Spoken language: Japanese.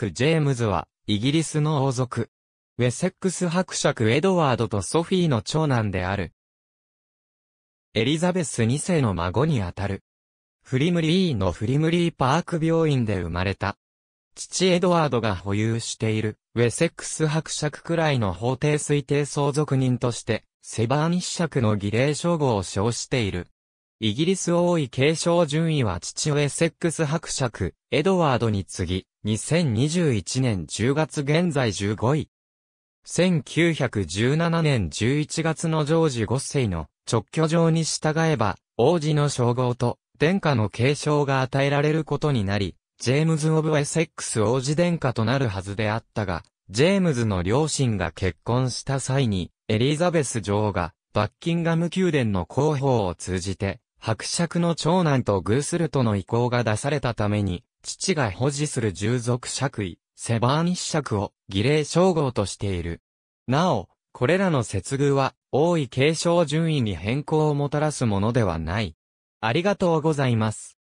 ク・ジェームズは、イギリスの王族。ウェセックス伯爵エドワードとソフィーの長男である。エリザベス2世の孫にあたる。フリムリーのフリムリーパーク病院で生まれた。父エドワードが保有している、ウェセックス伯爵くらいの法定推定相続人として、セバーニ子爵の儀礼称号を称している。イギリス王位継承順位は父親セックス伯爵、エドワードに次ぎ、2021年10月現在15位。1917年11月のジョージ5世の直居状に従えば、王子の称号と殿下の継承が与えられることになり、ジェームズ・オブ・エセックス王子殿下となるはずであったが、ジェームズの両親が結婚した際に、エリザベス女王がバッキンガム宮殿の広報を通じて、伯爵の長男と偶するとの意向が出されたために、父が保持する従属爵位、セバーニャクを儀礼称号としている。なお、これらの接遇は、王位継承順位に変更をもたらすものではない。ありがとうございます。